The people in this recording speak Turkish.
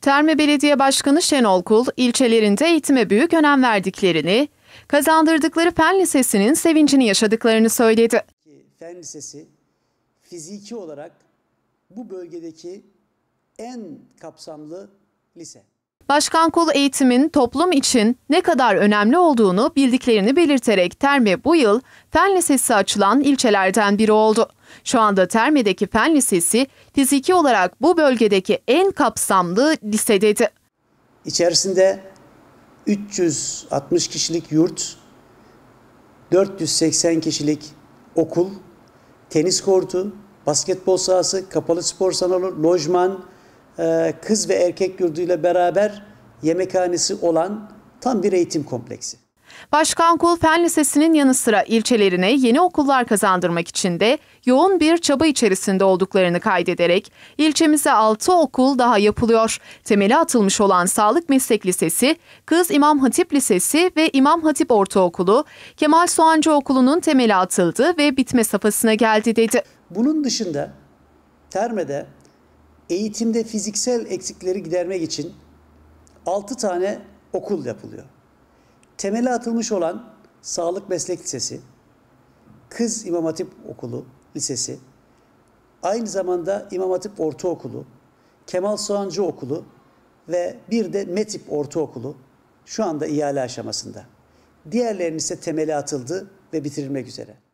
Terme Belediye Başkanı Şenol Kul, ilçelerinde eğitime büyük önem verdiklerini, kazandırdıkları fen lisesinin sevincini yaşadıklarını söyledi. Fen lisesi fiziki olarak bu bölgedeki en kapsamlı lise. Başkan Kul eğitimin toplum için ne kadar önemli olduğunu bildiklerini belirterek Terme bu yıl Fen Lisesi açılan ilçelerden biri oldu. Şu anda Terme'deki Fen Lisesi fiziki olarak bu bölgedeki en kapsamlı lise dedi. İçerisinde 360 kişilik yurt, 480 kişilik okul, tenis kortu, basketbol sahası, kapalı spor salonu, lojman, e, kız ve erkek yurduyla beraber yemekhanesi olan tam bir eğitim kompleksi. Başkan Kul Fen Lisesi'nin yanı sıra ilçelerine yeni okullar kazandırmak için de yoğun bir çaba içerisinde olduklarını kaydederek ilçemize 6 okul daha yapılıyor. Temeli atılmış olan Sağlık Meslek Lisesi, Kız İmam Hatip Lisesi ve İmam Hatip Ortaokulu, Kemal Soğancı Okulu'nun temeli atıldı ve bitme safhasına geldi dedi. Bunun dışında Terme'de eğitimde fiziksel eksikleri gidermek için 6 tane okul yapılıyor temeli atılmış olan Sağlık Meslek Lisesi, Kız İmam Hatip Okulu Lisesi, aynı zamanda İmam Hatip Ortaokulu, Kemal Soğancı Okulu ve bir de Metip Ortaokulu şu anda ihale aşamasında. Diğerlerinin ise temeli atıldı ve bitirilmek üzere.